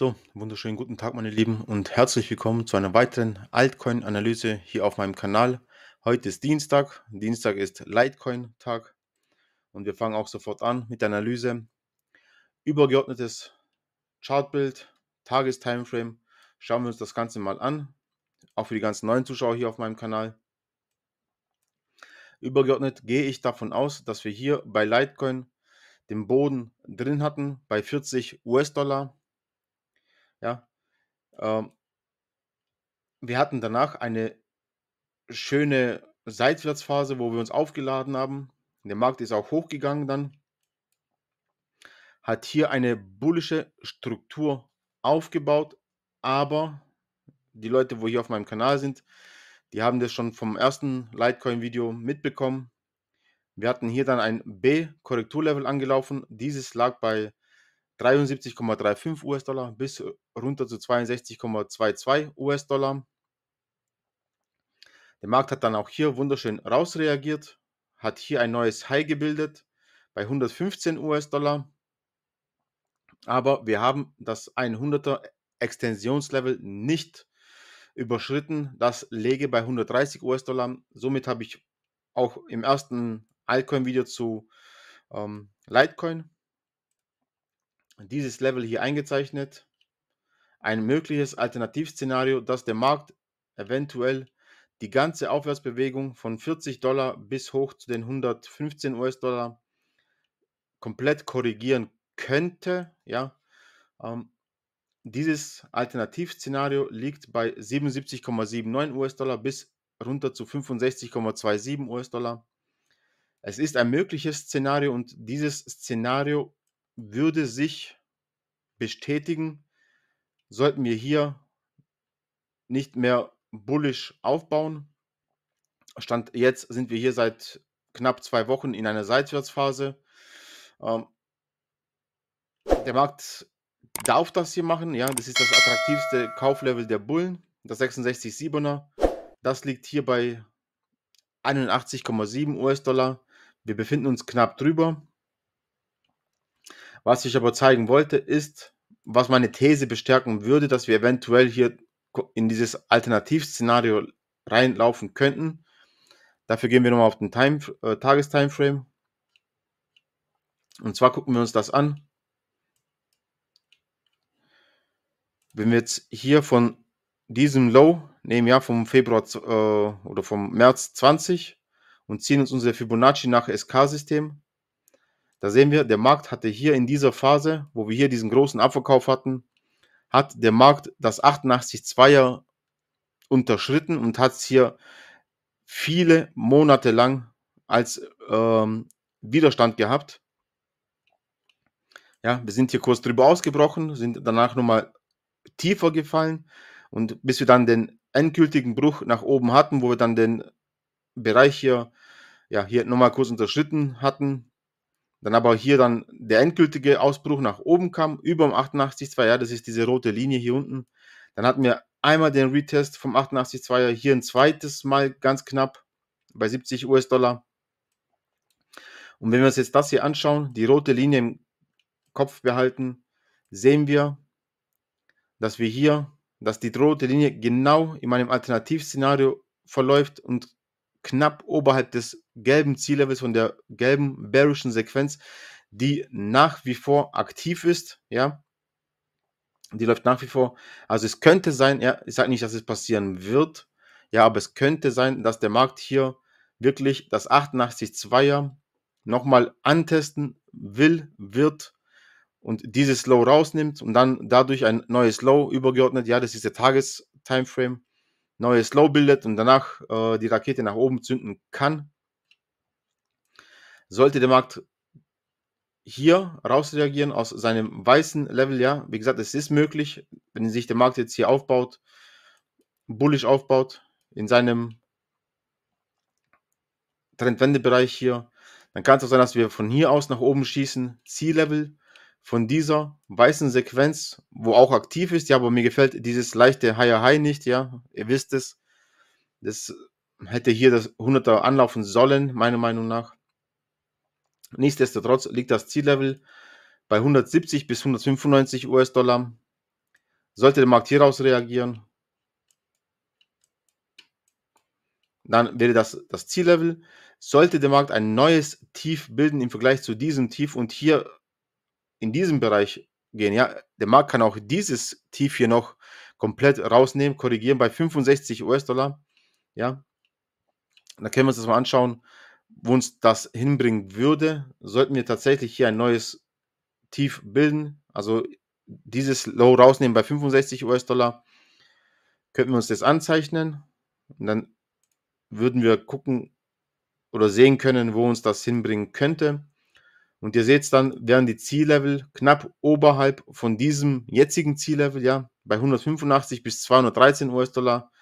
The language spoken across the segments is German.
So, wunderschönen guten Tag, meine Lieben, und herzlich willkommen zu einer weiteren Altcoin-Analyse hier auf meinem Kanal. Heute ist Dienstag. Dienstag ist Litecoin-Tag. Und wir fangen auch sofort an mit der Analyse. Übergeordnetes Chartbild, Tagestimeframe. Schauen wir uns das Ganze mal an. Auch für die ganzen neuen Zuschauer hier auf meinem Kanal. Übergeordnet gehe ich davon aus, dass wir hier bei Litecoin den Boden drin hatten bei 40 US-Dollar ja. Ähm, wir hatten danach eine schöne Seitwärtsphase, wo wir uns aufgeladen haben. Der Markt ist auch hochgegangen dann. Hat hier eine bullische Struktur aufgebaut, aber die Leute, wo hier auf meinem Kanal sind, die haben das schon vom ersten Litecoin-Video mitbekommen. Wir hatten hier dann ein B-Korrekturlevel angelaufen. Dieses lag bei 73,35 US-Dollar bis äh, runter zu 62,22 US-Dollar. Der Markt hat dann auch hier wunderschön rausreagiert, hat hier ein neues High gebildet bei 115 US-Dollar. Aber wir haben das 100er Extensionslevel nicht überschritten. Das läge bei 130 US-Dollar. Somit habe ich auch im ersten Altcoin-Video zu ähm, Litecoin dieses Level hier eingezeichnet. Ein mögliches Alternativszenario, dass der Markt eventuell die ganze Aufwärtsbewegung von 40 Dollar bis hoch zu den 115 US-Dollar komplett korrigieren könnte. Ja, ähm, dieses Alternativszenario liegt bei 77,79 US-Dollar bis runter zu 65,27 US-Dollar. Es ist ein mögliches Szenario und dieses Szenario würde sich bestätigen, sollten wir hier nicht mehr bullisch aufbauen. Stand jetzt sind wir hier seit knapp zwei Wochen in einer Seitwärtsphase. Ähm, der Markt darf das hier machen. Ja, das ist das attraktivste Kauflevel der Bullen, das 66,7er. Das liegt hier bei 81,7 US-Dollar. Wir befinden uns knapp drüber. Was ich aber zeigen wollte, ist, was meine These bestärken würde, dass wir eventuell hier in dieses Alternativszenario reinlaufen könnten. Dafür gehen wir nochmal auf den äh, Tagestimeframe. Und zwar gucken wir uns das an. Wenn wir jetzt hier von diesem Low nehmen, ja, vom Februar äh, oder vom März 20 und ziehen uns unser Fibonacci nach SK-System, da sehen wir, der Markt hatte hier in dieser Phase, wo wir hier diesen großen Abverkauf hatten, hat der Markt das 88,2er unterschritten und hat es hier viele Monate lang als ähm, Widerstand gehabt. Ja, wir sind hier kurz drüber ausgebrochen, sind danach nochmal tiefer gefallen und bis wir dann den endgültigen Bruch nach oben hatten, wo wir dann den Bereich hier, ja, hier nochmal kurz unterschritten hatten, dann aber hier dann der endgültige Ausbruch nach oben kam, über dem 88.2, er ja, das ist diese rote Linie hier unten. Dann hatten wir einmal den Retest vom 882 er hier ein zweites Mal ganz knapp bei 70 US-Dollar. Und wenn wir uns jetzt das hier anschauen, die rote Linie im Kopf behalten, sehen wir, dass wir hier, dass die rote Linie genau in meinem Alternativszenario verläuft und knapp oberhalb des gelben Ziellevels, von der gelben bearischen Sequenz, die nach wie vor aktiv ist, ja. Die läuft nach wie vor. Also es könnte sein, ja, ich sage nicht, dass es passieren wird, ja, aber es könnte sein, dass der Markt hier wirklich das 88-2er nochmal antesten will, wird und dieses Low rausnimmt und dann dadurch ein neues Low übergeordnet, ja, das ist der Tages-Timeframe, neues Low bildet und danach äh, die Rakete nach oben zünden kann sollte der Markt hier raus reagieren aus seinem weißen Level, ja, wie gesagt, es ist möglich, wenn sich der Markt jetzt hier aufbaut, bullisch aufbaut, in seinem Trendwendebereich hier, dann kann es auch sein, dass wir von hier aus nach oben schießen, Ziellevel von dieser weißen Sequenz, wo auch aktiv ist, ja, aber mir gefällt dieses leichte Higher High nicht, ja, ihr wisst es, das hätte hier das 100er anlaufen sollen, meiner Meinung nach. Nichtsdestotrotz liegt das Ziellevel bei 170 bis 195 US-Dollar. Sollte der Markt hieraus reagieren, dann wäre das das Ziellevel. Sollte der Markt ein neues Tief bilden im Vergleich zu diesem Tief und hier in diesem Bereich gehen, ja, der Markt kann auch dieses Tief hier noch komplett rausnehmen, korrigieren bei 65 US-Dollar, ja, dann können wir uns das mal anschauen, wo uns das hinbringen würde, sollten wir tatsächlich hier ein neues Tief bilden. Also dieses Low rausnehmen bei 65 US-Dollar, könnten wir uns das anzeichnen. Und dann würden wir gucken oder sehen können, wo uns das hinbringen könnte. Und ihr seht es dann, wären die Ziellevel knapp oberhalb von diesem jetzigen Ziellevel, ja, bei 185 bis 213 US-Dollar.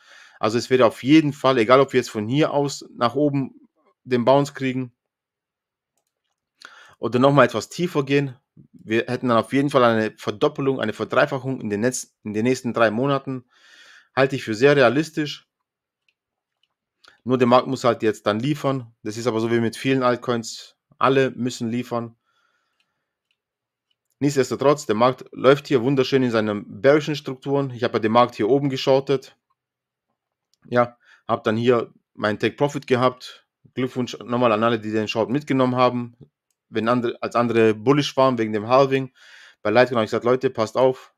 Also es wäre auf jeden Fall, egal ob wir jetzt von hier aus nach oben den Bounce kriegen oder nochmal etwas tiefer gehen. Wir hätten dann auf jeden Fall eine Verdoppelung, eine Verdreifachung in den, Netz, in den nächsten drei Monaten. Halte ich für sehr realistisch. Nur der Markt muss halt jetzt dann liefern. Das ist aber so wie mit vielen Altcoins. Alle müssen liefern. Nichtsdestotrotz, der Markt läuft hier wunderschön in seinen bearischen Strukturen. Ich habe ja den Markt hier oben geschortet. Ja, habe dann hier meinen Take-Profit gehabt, Glückwunsch nochmal an alle, die den Short mitgenommen haben. Wenn andere, als andere bullish waren wegen dem Halving. Bei Litecoin habe ich gesagt, Leute, passt auf.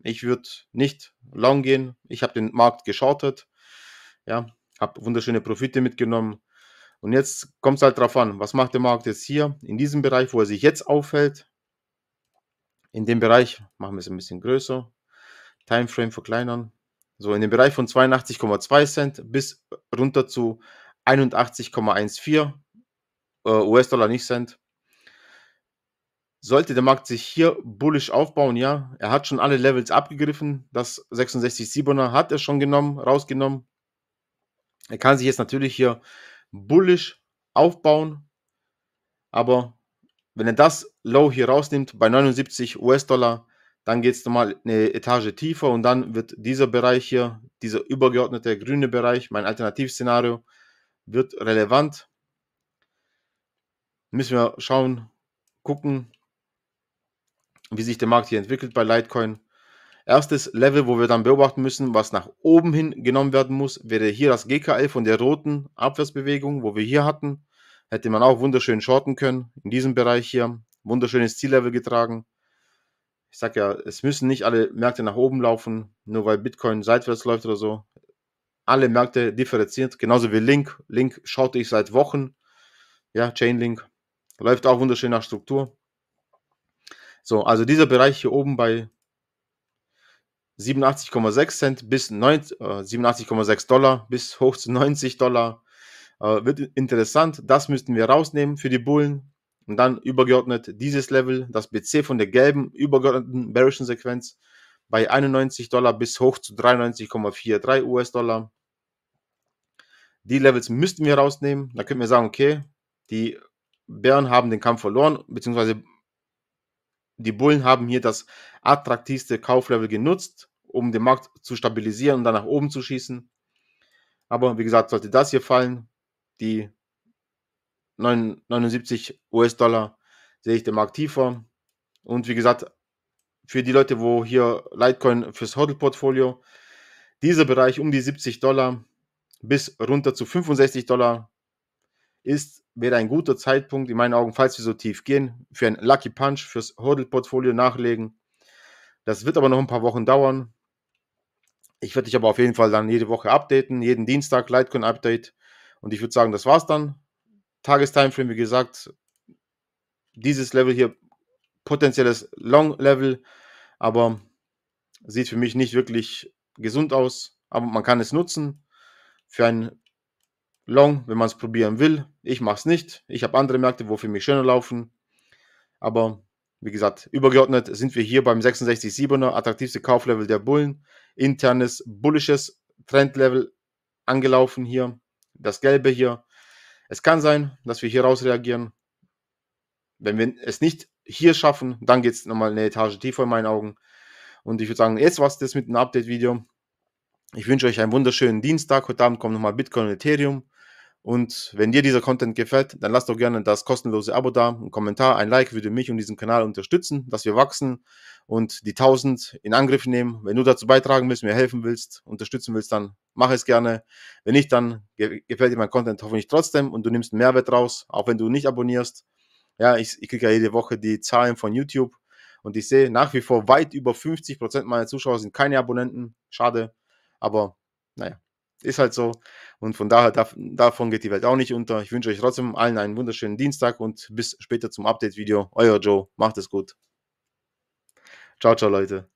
Ich würde nicht long gehen. Ich habe den Markt geschortet. Ja, habe wunderschöne Profite mitgenommen. Und jetzt kommt es halt darauf an, was macht der Markt jetzt hier in diesem Bereich, wo er sich jetzt aufhält. In dem Bereich machen wir es ein bisschen größer. Timeframe verkleinern. So in dem Bereich von 82,2 Cent bis runter zu 81,14 äh, US-Dollar nicht Cent. Sollte der Markt sich hier bullisch aufbauen, ja, er hat schon alle Levels abgegriffen. Das 66,7er hat er schon genommen, rausgenommen. Er kann sich jetzt natürlich hier bullisch aufbauen, aber wenn er das Low hier rausnimmt bei 79 US-Dollar, dann geht es nochmal eine Etage tiefer und dann wird dieser Bereich hier, dieser übergeordnete grüne Bereich, mein Alternativszenario, wird relevant. Müssen wir schauen, gucken, wie sich der Markt hier entwickelt bei Litecoin. Erstes Level, wo wir dann beobachten müssen, was nach oben hin genommen werden muss, wäre hier das GKL von der roten Abwärtsbewegung, wo wir hier hatten. Hätte man auch wunderschön shorten können, in diesem Bereich hier. Wunderschönes Ziellevel getragen. Ich sage ja, es müssen nicht alle Märkte nach oben laufen, nur weil Bitcoin seitwärts läuft oder so alle Märkte differenziert, genauso wie Link. Link schaute ich seit Wochen. Ja, Chainlink läuft auch wunderschön nach Struktur. So, also dieser Bereich hier oben bei 87,6 Cent bis 87,6 äh, Dollar bis hoch zu 90 Dollar äh, wird interessant. Das müssten wir rausnehmen für die Bullen. Und dann übergeordnet dieses Level, das BC von der gelben übergeordneten bearischen Sequenz bei 91 Dollar bis hoch zu 93,43 US-Dollar. Die Levels müssten wir rausnehmen. Da könnten wir sagen, okay, die Bären haben den Kampf verloren, beziehungsweise die Bullen haben hier das attraktivste Kauflevel genutzt, um den Markt zu stabilisieren und dann nach oben zu schießen. Aber wie gesagt, sollte das hier fallen, die 79 US-Dollar sehe ich den Markt tiefer. Und wie gesagt, für die Leute, wo hier Litecoin fürs Hodl-Portfolio, dieser Bereich um die 70 Dollar bis runter zu 65 Dollar ist, wäre ein guter Zeitpunkt, in meinen Augen, falls wir so tief gehen, für einen Lucky Punch, fürs Hodl-Portfolio nachlegen. Das wird aber noch ein paar Wochen dauern. Ich werde dich aber auf jeden Fall dann jede Woche updaten, jeden Dienstag Litecoin-Update. Und ich würde sagen, das war's dann. Tagestimeframe, wie gesagt, dieses Level hier potenzielles Long-Level, aber sieht für mich nicht wirklich gesund aus. Aber man kann es nutzen für einen Long, wenn man es probieren will. Ich mache es nicht. Ich habe andere Märkte, wo für mich schöner laufen. Aber wie gesagt, übergeordnet sind wir hier beim 66,7er, attraktivste Kauflevel der Bullen. Internes, bullisches Trendlevel angelaufen hier. Das Gelbe hier. Es kann sein, dass wir hier raus reagieren. Wenn wir es nicht hier schaffen, dann geht es nochmal eine Etage tiefer in meinen Augen. Und ich würde sagen, jetzt war es das mit einem Update-Video. Ich wünsche euch einen wunderschönen Dienstag. Heute Abend kommen nochmal Bitcoin und Ethereum. Und wenn dir dieser Content gefällt, dann lass doch gerne das kostenlose Abo da, Ein Kommentar, ein Like würde mich und diesen Kanal unterstützen, dass wir wachsen und die 1000 in Angriff nehmen. Wenn du dazu beitragen willst, mir helfen willst, unterstützen willst, dann mach es gerne. Wenn nicht, dann gefällt dir mein Content hoffentlich trotzdem und du nimmst einen Mehrwert raus, auch wenn du nicht abonnierst. Ja, ich, ich kriege ja jede Woche die Zahlen von YouTube und ich sehe nach wie vor weit über 50% Prozent meiner Zuschauer sind keine Abonnenten. Schade. Aber naja, ist halt so. Und von daher, darf, davon geht die Welt auch nicht unter. Ich wünsche euch trotzdem allen einen wunderschönen Dienstag und bis später zum Update-Video. Euer Joe, macht es gut. Ciao, ciao, Leute.